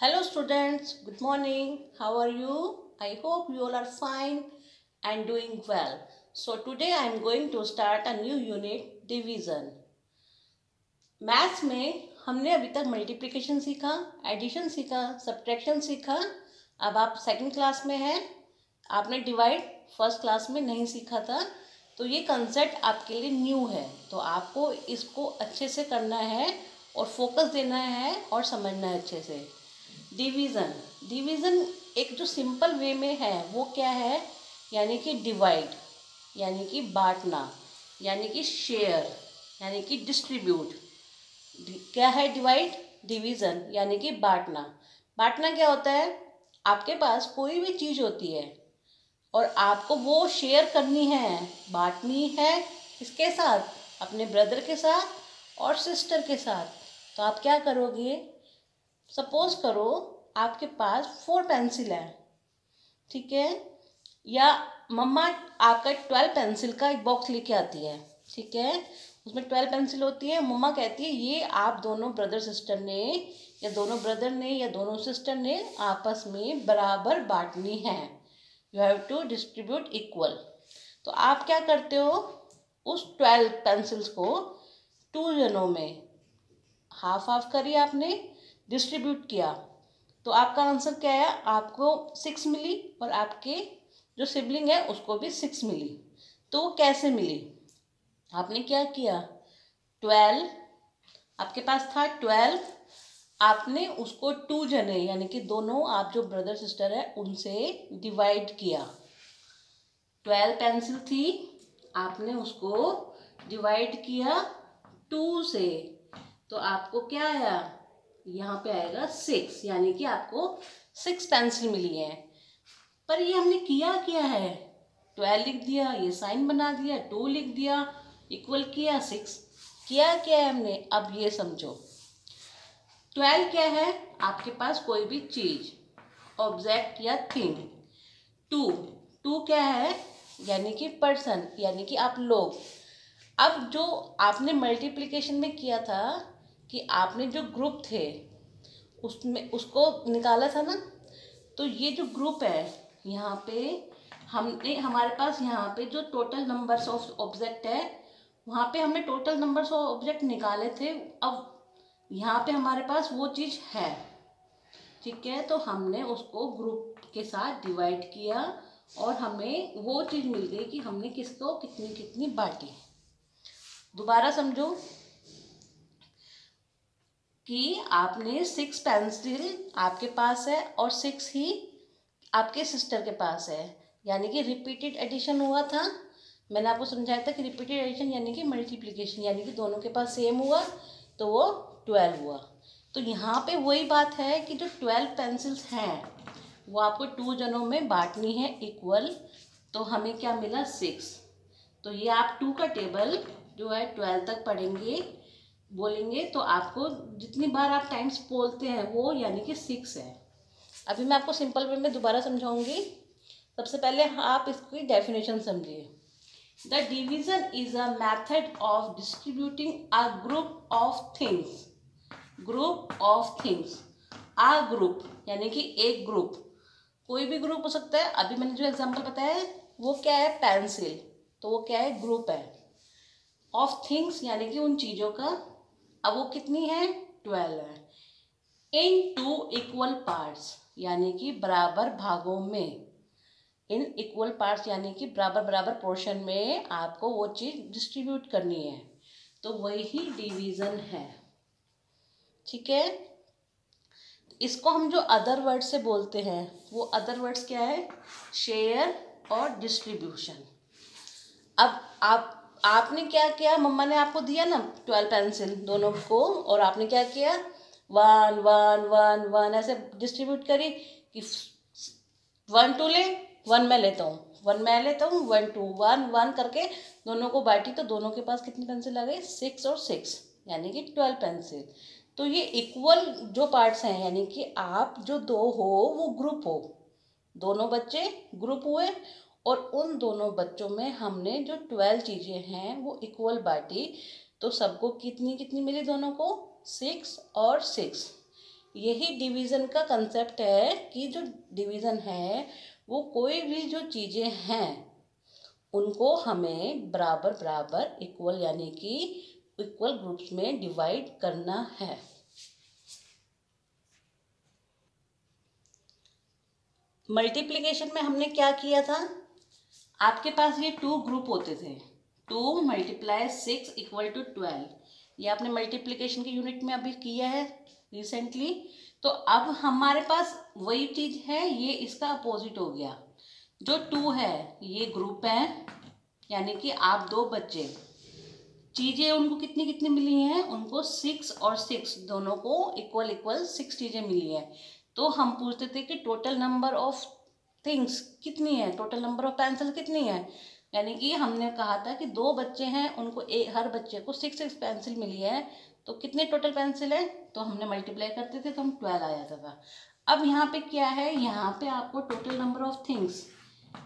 hello students good morning how are you I hope you all are fine and doing well so today I am going to start a new unit division maths में हमने अभी तक multiplication सीखा addition सीखा subtraction सीखा अब आप second class में हैं आपने डिवाइड फर्स्ट क्लास में नहीं सीखा था तो ये कंसेप्ट आपके लिए न्यू है तो आपको इसको अच्छे से करना है और फोकस देना है और समझना है अच्छे से डिवीज़न डिवीज़न एक जो सिंपल वे में है वो क्या है यानी कि डिवाइड यानी कि बांटना यानी कि शेयर यानी कि डिस्ट्रीब्यूट क्या है डिवाइड डिवीज़न यानी कि बांटना बांटना क्या होता है आपके पास कोई भी चीज़ होती है और आपको वो शेयर करनी है बांटनी है इसके साथ अपने ब्रदर के साथ और सिस्टर के साथ तो आप क्या करोगे सपोज करो आपके पास फोर पेंसिल है ठीक है या मम्मा आपका ट्वेल्व पेंसिल का एक बॉक्स लेके आती है ठीक है उसमें ट्वेल्व पेंसिल होती है मम्मा कहती है ये आप दोनों ब्रदर सिस्टर ने या दोनों ब्रदर ने या दोनों सिस्टर ने आपस में बराबर बांटनी है you have to distribute equal तो आप क्या करते हो उस ट्वेल्व पेंसिल्स को टू जनों में हाफ हाफ करी आपने डिस्ट्रीब्यूट किया तो आपका आंसर क्या है आपको सिक्स मिली और आपके जो सिबलिंग है उसको भी सिक्स मिली तो कैसे मिली आपने क्या किया ट्वेल्व आपके पास था ट्वेल्व आपने उसको टू जने यानी कि दोनों आप जो ब्रदर सिस्टर है उनसे डिवाइड किया ट्वेल्व पेंसिल थी आपने उसको डिवाइड किया टू से तो आपको क्या आया यहाँ पे आएगा सिक्स यानी कि आपको सिक्स पेंसिल मिली है पर ये हमने किया क्या है ट्वेल्व लिख दिया ये साइन बना दिया टू लिख दिया इक्वल किया सिक्स किया क्या है हमने अब ये समझो ट्वेल्व क्या है आपके पास कोई भी चीज ऑब्जेक्ट या थिंग टू टू क्या है यानी कि पर्सन यानी कि आप लोग अब जो आपने मल्टीप्लिकेशन में किया था कि आपने जो ग्रुप थे उसमें उसको निकाला था ना तो ये जो ग्रुप है यहाँ पे हमने हमारे पास यहाँ पे जो टोटल नंबर्स ऑफ ऑब्जेक्ट है वहाँ पे हमने टोटल नंबर्स ऑफ ऑब्जेक्ट निकाले थे अब यहाँ पे हमारे पास वो चीज़ है ठीक है तो हमने उसको ग्रुप के साथ डिवाइड किया और हमें वो चीज़ मिल गई कि हमने किसको कितनी कितनी बांटी दोबारा समझो कि आपने सिक्स पेंसिल आपके पास है और सिक्स ही आपके सिस्टर के पास है यानी कि रिपीटेड एडिशन हुआ था मैंने आपको समझाया था कि रिपीटेड एडिशन यानी कि मल्टीप्लिकेशन यानी कि दोनों के पास सेम हुआ तो वो ट्वेल्व हुआ तो यहाँ पे वही बात है कि जो ट्वेल्व पेंसिल्स हैं वो आपको टू जनों में बांटनी है इक्वल तो हमें क्या मिला सिक्स तो ये आप टू का टेबल जो है ट्वेल्व तक पढ़ेंगे बोलेंगे तो आपको जितनी बार आप टाइम्स बोलते हैं वो यानी कि सिक्स है अभी मैं आपको सिंपल वे में दोबारा समझाऊंगी सबसे पहले आप इसकी डेफिनेशन समझिए the division is a method of distributing a group of things group of things a group यानी कि एक ग्रुप कोई भी ग्रुप हो सकता है अभी मैंने जो एग्जाम्पल बताया है वो क्या है पेंसिल तो वो क्या है ग्रुप है ऑफ थिंग्स यानी कि उन चीज़ों का अब वो कितनी है ट्वेल्व है इन टू इक्वल पार्ट्स यानी कि बराबर भागों में इन इक्वल पार्ट्स यानी कि बराबर बराबर पोर्शन में आपको वो चीज़ डिस्ट्रीब्यूट करनी है तो वही डिवीज़न है ठीक है इसको हम जो अदर वर्ड से बोलते हैं वो अदर वर्ड्स क्या है शेयर और डिस्ट्रीब्यूशन अब आप आपने क्या किया मम्मा ने आपको दिया ना ट्वेल्व पेंसिल दोनों को और आपने क्या किया वन वन वन वन ऐसे डिस्ट्रीब्यूट करी कि वन टू ले वन मैं लेता हूँ वन मैं लेता हूँ वन टू वन वन करके दोनों को बांटी तो दोनों के पास कितनी पेंसिल आ गई सिक्स और सिक्स यानी कि ट्वेल्व पेंसिल तो ये इक्वल जो पार्ट्स हैं यानी कि आप जो दो हो वो ग्रुप हो दोनों बच्चे ग्रुप हुए और उन दोनों बच्चों में हमने जो ट्वेल्व चीज़ें हैं वो इक्वल बांटी तो सबको कितनी कितनी मिली दोनों को सिक्स और सिक्स यही डिवीज़न का कंसेप्ट है कि जो डिवीज़न है वो कोई भी जो चीज़ें हैं उनको हमें बराबर बराबर इक्वल यानी कि इक्वल ग्रुप्स में डिवाइड करना है मल्टीप्लिकेशन में हमने क्या किया था आपके पास ये टू ग्रुप होते थे two multiply six equal to twelve ये आपने मल्टीप्लीकेशन के यूनिट में अभी किया है रिसेंटली तो अब हमारे पास वही चीज़ है ये इसका अपोजिट हो गया जो टू है ये ग्रुप है यानी कि आप दो बच्चे चीज़ें उनको कितनी कितनी मिली हैं उनको सिक्स और सिक्स दोनों को इक्वल इक्वल सिक्स चीज़ें मिली है तो हम पूछते थे कि टोटल नंबर ऑफ थिंग्स कितनी है टोटल नंबर ऑफ पेंसिल कितनी है यानी कि हमने कहा था कि दो बच्चे हैं उनको ए, हर बच्चे को सिक्स सिक्स पेंसिल मिली है तो कितने टोटल पेंसिल हैं तो हमने मल्टीप्लाई करते थे तो हम ट्वेल्व आ जाता था अब यहाँ पे क्या है यहाँ पे आपको टोटल नंबर ऑफ थिंग्स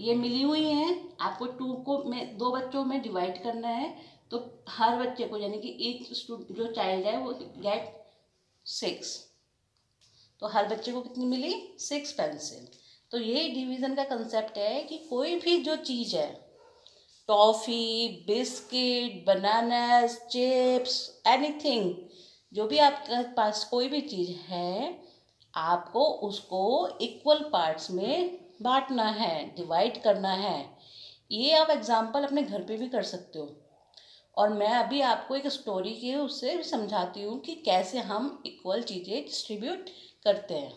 ये मिली हुई हैं आपको टू को में दो बच्चों में डिवाइड करना है तो हर बच्चे को यानी कि एक जो चाइल्ड है वो गेट सिक्स तो हर बच्चे को कितनी मिली सिक्स पेंसिल तो यही डिवीज़न का कंसेप्ट है कि कोई भी जो चीज़ है toffee biscuit bananas chips anything जो भी आपके पास कोई भी चीज़ है आपको उसको इक्वल पार्ट्स में बांटना है डिवाइड करना है ये आप एग्ज़ाम्पल अपने घर पे भी कर सकते हो और मैं अभी आपको एक स्टोरी के उससे समझाती हूँ कि कैसे हम इक्वल चीज़ें डिस्ट्रीब्यूट करते हैं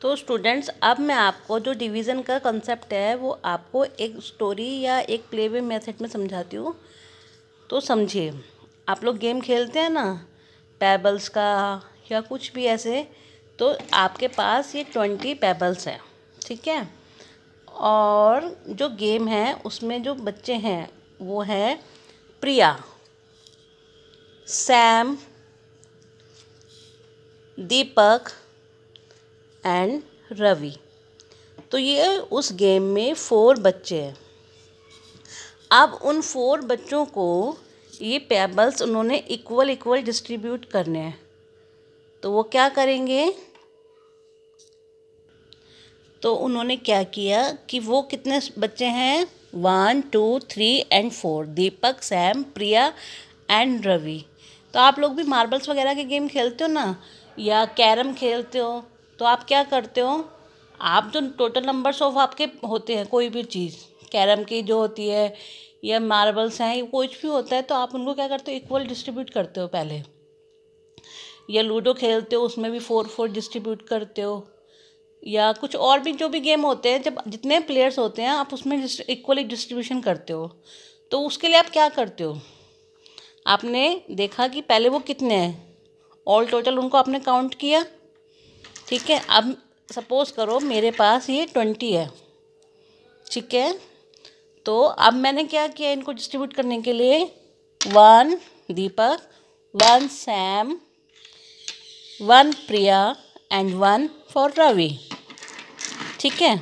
तो स्टूडेंट्स अब मैं आपको जो डिवीज़न का कंसेप्ट है वो आपको एक स्टोरी या एक प्ले वे मैथड में समझाती हूँ तो समझिए आप लोग गेम खेलते हैं ना पैबल्स का या कुछ भी ऐसे तो आपके पास ये ट्वेंटी पैबल्स हैं ठीक है और जो गेम है उसमें जो बच्चे हैं वो हैं प्रिया सैम दीपक एंड रवि तो ये उस गेम में फोर बच्चे हैं अब उन फोर बच्चों को ये पेबल्स उन्होंने इक्वल इक्वल डिस्ट्रीब्यूट करने हैं तो वो क्या करेंगे तो उन्होंने क्या किया कि वो कितने बच्चे हैं one two three and four Deepak Sam Priya and Ravi तो आप लोग भी मार्बल्स वगैरह के गेम खेलते हो ना या कैरम खेलते हो तो आप क्या करते हो आप जो टोटल नंबर्स ऑफ आपके होते हैं कोई भी चीज़ कैरम की जो होती है या मार्बल्स हैं कुछ भी होता है तो आप उनको क्या करते हो इक्वल डिस्ट्रीब्यूट करते हो पहले या लूडो खेलते हो उसमें भी फोर फोर डिस्ट्रीब्यूट करते हो या कुछ और भी जो भी गेम होते हैं जब जितने प्लेयर्स होते हैं आप उसमें इक्वली डिस्ट्रीब्यूशन करते हो तो उसके लिए आप क्या करते हो आपने देखा कि पहले वो कितने हैं ऑल टोटल उनको आपने काउंट किया ठीक है अब सपोज़ करो मेरे पास ये ट्वेंटी है ठीक है तो अब मैंने क्या किया इनको डिस्ट्रीब्यूट करने के लिए one Deepak one Sam one Priya and one for Ravi ठीक है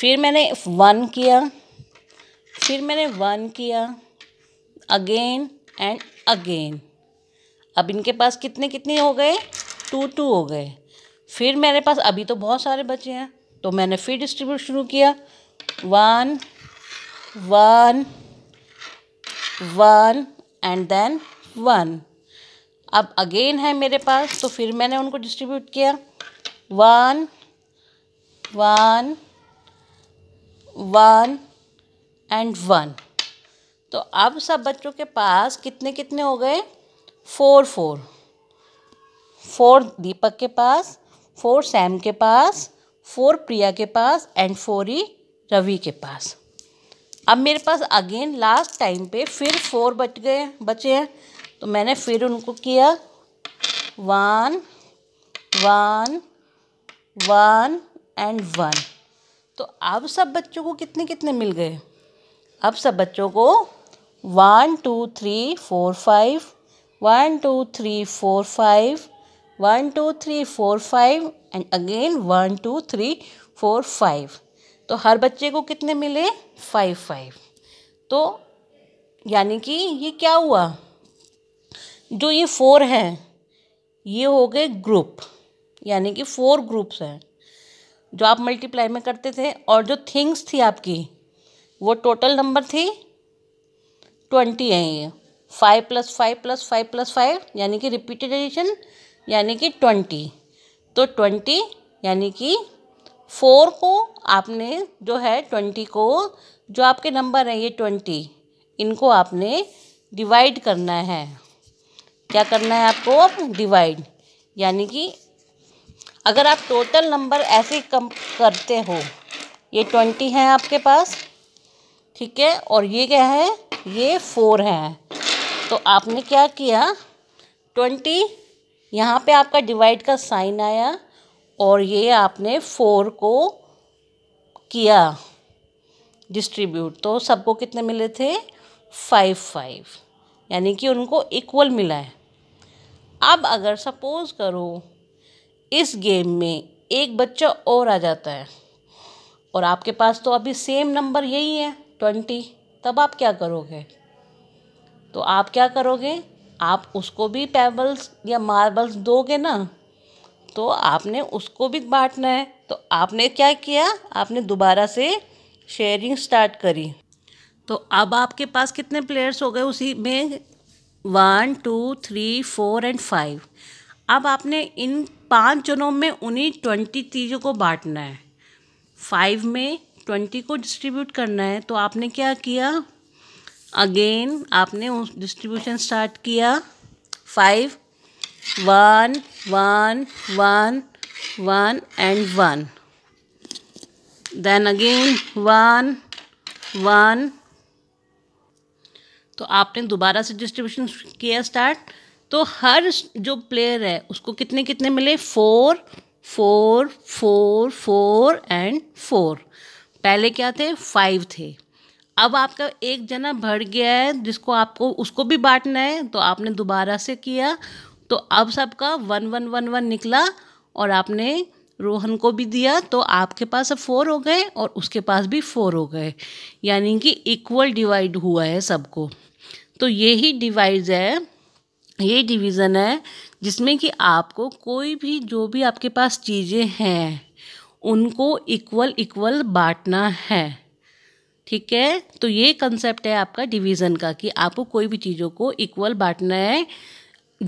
फिर मैंने वन किया फिर मैंने वन किया अगेन एंड अगेन अब इनके पास कितने कितने हो गए टू टू हो गए फिर मेरे पास अभी तो बहुत सारे बचे हैं तो मैंने फिर डिस्ट्रीब्यूट शुरू किया one one one and then one अब अगेन है मेरे पास तो फिर मैंने उनको डिस्ट्रीब्यूट किया one one one and one तो अब सब बच्चों के पास कितने कितने हो गए फोर फोर फोर दीपक के पास फोर सैम के पास फोर प्रिया के पास एंड फोर ही रवि के पास अब मेरे पास अगेन लास्ट टाइम पे फिर फोर बच गए बचे हैं तो मैंने फिर उनको किया one one one and one तो अब सब बच्चों को कितने कितने मिल गए अब सब बच्चों को one two three four five one two three four five one two three four five and again one two three four five तो हर बच्चे को कितने मिले फाइव फाइव तो यानी कि ये क्या हुआ जो ये फोर हैं ये हो गए ग्रुप यानी कि फोर ग्रुप्स हैं जो आप मल्टीप्लाई में करते थे और जो थिंग्स थी आपकी वो टोटल नंबर थी ट्वेंटी हैं ये five plus five plus five plus five यानी कि रिपीटेड एडिशन यानी कि ट्वेंटी तो ट्वेंटी यानी कि फोर को आपने जो है ट्वेंटी को जो आपके नंबर हैं ये ट्वेंटी इनको आपने डिवाइड करना है क्या करना है आपको डिवाइड यानी कि अगर आप टोटल नंबर ऐसे कम करते हो ये ट्वेंटी हैं आपके पास ठीक है और ये क्या है ये फोर है तो आपने क्या किया ट्वेंटी यहाँ पे आपका डिवाइड का साइन आया और ये आपने फोर को किया डिस्ट्रीब्यूट तो सबको कितने मिले थे फाइव फाइव यानी कि उनको इक्वल मिला है अब अगर सपोज़ करो इस गेम में एक बच्चा और आ जाता है और आपके पास तो अभी सेम नंबर यही है ट्वेंटी तब आप क्या करोगे तो आप क्या करोगे आप उसको भी पेबल्स या मार्बल्स दोगे ना तो आपने उसको भी बांटना है तो आपने क्या किया आपने दोबारा से शेयरिंग स्टार्ट करी तो अब आपके पास कितने प्लेयर्स हो गए उसी में one two three four and five अब आपने इन पांच जनों में उन्हीं ट्वेंटी चीज़ों को बांटना है फाइव में ट्वेंटी को डिस्ट्रीब्यूट करना है तो आपने क्या किया अगेन आपने डिस्ट्रीब्यूशन स्टार्ट किया five one one one one and one then again one one तो आपने दोबारा से डिस्ट्रीब्यूशन किया स्टार्ट तो हर जो प्लेयर है उसको कितने कितने मिले four four four four and four पहले क्या थे फाइव थे अब आपका एक जना भर गया है जिसको आपको उसको भी बांटना है तो आपने दोबारा से किया तो अब सबका वन वन वन वन निकला और आपने रोहन को भी दिया तो आपके पास अब फोर हो गए और उसके पास भी फोर हो गए यानी कि इक्वल डिवाइड हुआ है सबको तो यही डिवाइड है ये डिवीज़न है जिसमें कि आपको कोई भी जो भी आपके पास चीज़ें हैं उनको इक्वल इक्वल बांटना है ठीक है तो ये कंसेप्ट है आपका डिवीज़न का कि आपको कोई भी चीज़ों को इक्वल बांटना है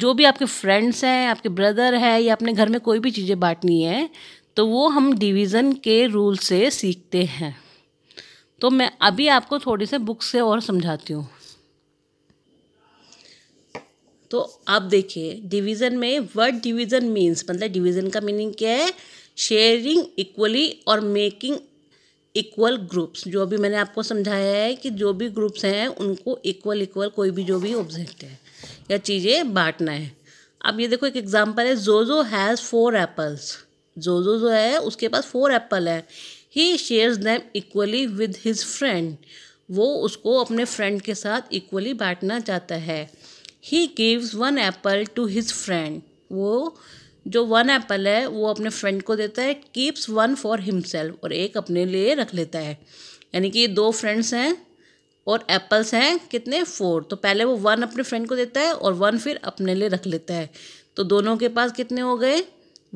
जो भी आपके फ्रेंड्स हैं आपके ब्रदर है या अपने घर में कोई भी चीज़ें बांटनी है तो वो हम डिवीज़न के रूल से सीखते हैं तो मैं अभी आपको थोड़ी से बुक से और समझाती हूँ तो आप देखिए डिवीज़न में वर्ड डिवीज़न मीन्स मतलब डिवीज़न का मीनिंग क्या है शेयरिंग इक्वली और मेकिंग इक्वल ग्रुप्स जो अभी मैंने आपको समझाया है कि जो भी ग्रुप्स हैं उनको इक्वल इक्वल कोई भी जो भी ऑब्जेक्ट है या चीज़ें बांटना है अब ये देखो एक एग्जांपल है जोजो हैज़ फोर एप्पल्स जोजो जो है उसके पास फोर एप्पल है he shares them equally with his friend वो उसको अपने फ्रेंड के साथ इक्वली बांटना चाहता है he gives one apple to his friend वो जो वन एप्पल है वो अपने फ्रेंड को देता है कीप्स वन फॉर हिमसेल्फ और एक अपने लिए रख लेता है यानी कि ये दो फ्रेंड्स हैं और एप्पल्स हैं कितने फोर तो पहले वो वन अपने फ्रेंड को देता है और वन फिर अपने लिए रख लेता है तो दोनों के पास कितने हो गए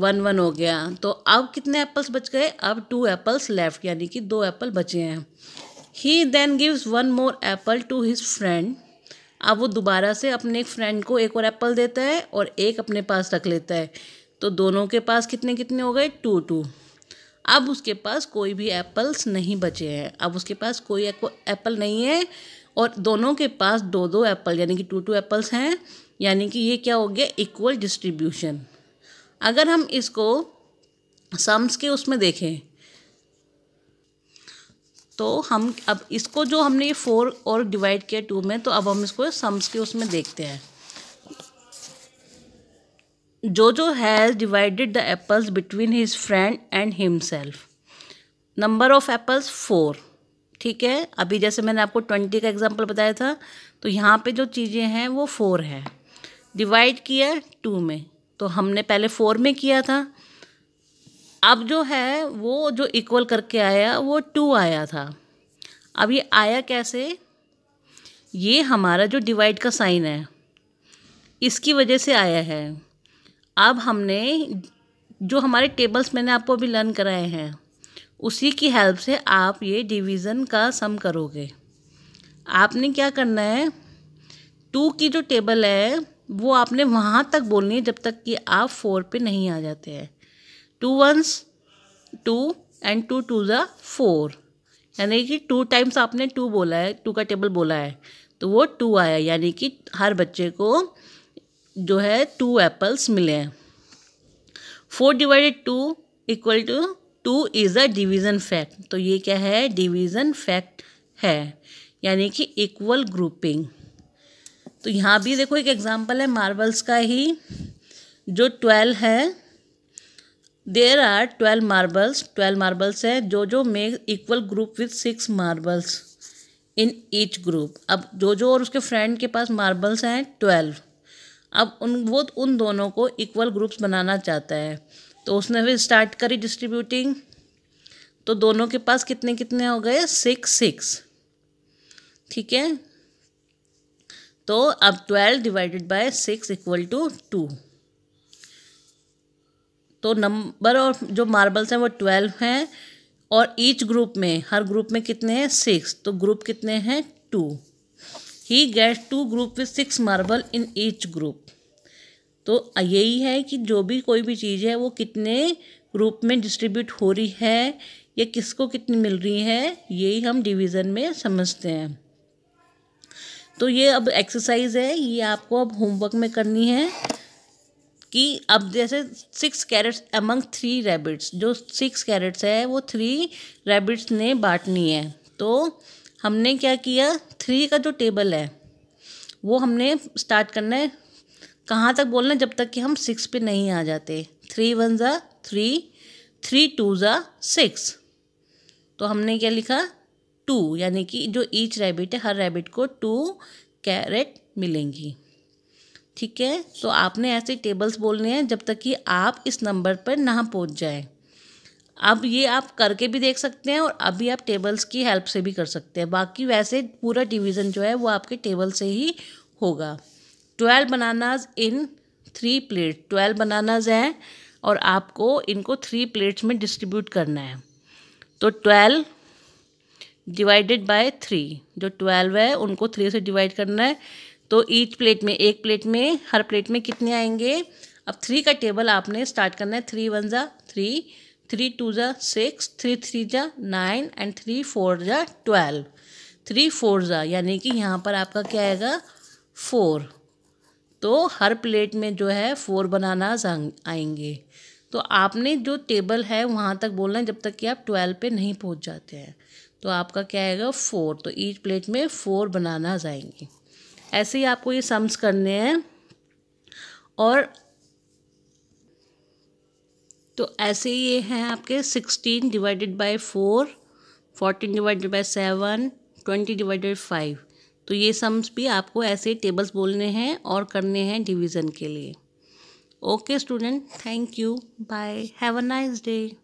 वन वन हो गया तो अब कितने एप्पल्स बच गए अब टू एप्पल्स लेफ्ट यानी कि दो एप्पल बचे हैं he then gives one more apple to his friend अब वो दोबारा से अपने एक फ्रेंड को एक और एप्पल देता है और एक अपने पास रख लेता है तो दोनों के पास कितने कितने हो गए टू टू अब उसके पास कोई भी एप्पल्स नहीं बचे हैं अब उसके पास कोई एप्पल नहीं है और दोनों के पास दो दो एप्पल यानी कि टू टू एप्पल्स हैं यानी कि ये क्या हो गया इक्वल डिस्ट्रीब्यूशन अगर हम इसको सम्स के उसमें देखें तो हम अब इसको जो हमने ये फोर और डिवाइड किया टू में तो अब हम इसको सम्स के उसमें देखते हैं Jojo has divided the apples between his friend and himself number of apples four ठीक है अभी जैसे मैंने आपको ट्वेंटी का एग्जाम्पल बताया था तो यहाँ पे जो चीज़ें हैं वो फोर है डिवाइड किया टू में तो हमने पहले फोर में किया था अब जो है वो जो इक्वल करके आया वो टू आया था अब ये आया कैसे ये हमारा जो डिवाइड का साइन है इसकी वजह से आया है अब हमने जो हमारे टेबल्स मैंने आपको अभी लर्न कराए हैं उसी की हेल्प से आप ये डिवीज़न का सम करोगे आपने क्या करना है टू की जो टेबल है वो आपने वहाँ तक बोलनी है जब तक कि आप फोर पे नहीं आ जाते हैं two once two and two two ज़ा फोर यानी कि टू टाइम्स आपने टू बोला है टू का टेबल बोला है तो वो टू आया यानी कि हर बच्चे को जो है टू एप्पल्स मिले हैं four divided to equal to two is a division fact तो ये क्या है डिवीज़न फैक्ट है यानी कि इक्वल ग्रुपिंग तो यहाँ भी देखो एक एग्जाम्पल है मार्बल्स का ही जो ट्वेल्व है there are twelve marbles twelve marbles है जो जो make equal group with six marbles in each group अब जो जो और उसके फ्रेंड के पास मार्बल्स हैं ट्वेल्व अब उन वो तो उन दोनों को इक्वल ग्रुप्स बनाना चाहता है तो उसने फिर स्टार्ट करी डिस्ट्रीब्यूटिंग तो दोनों के पास कितने कितने हो गए सिक्स सिक्स ठीक है तो अब twelve divided by six equal to two तो नंबर और जो मार्बल्स हैं वो ट्वेल्व हैं और ईच ग्रुप में हर ग्रुप में कितने हैं सिक्स तो ग्रुप कितने हैं two he get two group with six marble in each group तो यही है कि जो भी कोई भी चीज़ है वो कितने ग्रुप में डिस्ट्रीब्यूट हो रही है या किसको कितनी मिल रही है यही हम डिवीज़न में समझते हैं तो ये अब एक्सरसाइज है ये आपको अब होमवर्क में करनी है कि अब जैसे six carrots among three rabbits जो सिक्स कैरेट्स है वो थ्री रैबिट्स ने बांटनी है तो हमने क्या किया थ्री का जो टेबल है वो हमने स्टार्ट करना है कहाँ तक बोलना है जब तक कि हम सिक्स पे नहीं आ जाते थ्री वन ज़ा थ्री थ्री टू ज़ा सिक्स तो हमने क्या लिखा टू यानी कि जो ईच रैबिट है हर रैबिट को टू कैरेट मिलेंगी ठीक है तो आपने ऐसे टेबल्स बोलने हैं जब तक कि आप इस नंबर पर ना पहुंच जाएं अब ये आप करके भी देख सकते हैं और अभी आप टेबल्स की हेल्प से भी कर सकते हैं बाकी वैसे पूरा डिवीज़न जो है वो आपके टेबल से ही होगा twelve bananas in three plate twelve bananas हैं और आपको इनको थ्री प्लेट्स में डिस्ट्रीब्यूट करना है तो ट्वेल्व डिवाइडेड बाय थ्री जो ट्वेल्व है उनको थ्री से डिवाइड करना है तो ईच प्लेट में एक प्लेट में हर प्लेट में कितने आएंगे अब थ्री का टेबल आपने स्टार्ट करना है थ्री वन ज़ा थ्री थ्री टू ज़ा सिक्स थ्री थ्री ज़ा नाइन एंड थ्री फोर ज़ा ट्वेल्व थ्री फोर ज़ा यानी कि यहाँ पर आपका क्या आएगा फोर तो हर प्लेट में जो है फोर बनाना आएंगे तो आपने जो टेबल है वहाँ तक बोलना है जब तक कि आप ट्वेल्व पे नहीं पहुँच जाते हैं तो आपका क्या आएगा फोर तो ईच प्लेट में फोर बनाना आएंगे ऐसे ही आपको ये सम्स करने हैं और तो ऐसे ये हैं आपके sixteen divided by four fourteen divided by seven twenty divided five तो ये सम्स भी आपको ऐसे टेबल्स बोलने हैं और करने हैं डिवीज़न के लिए okay student thank you bye have a nice day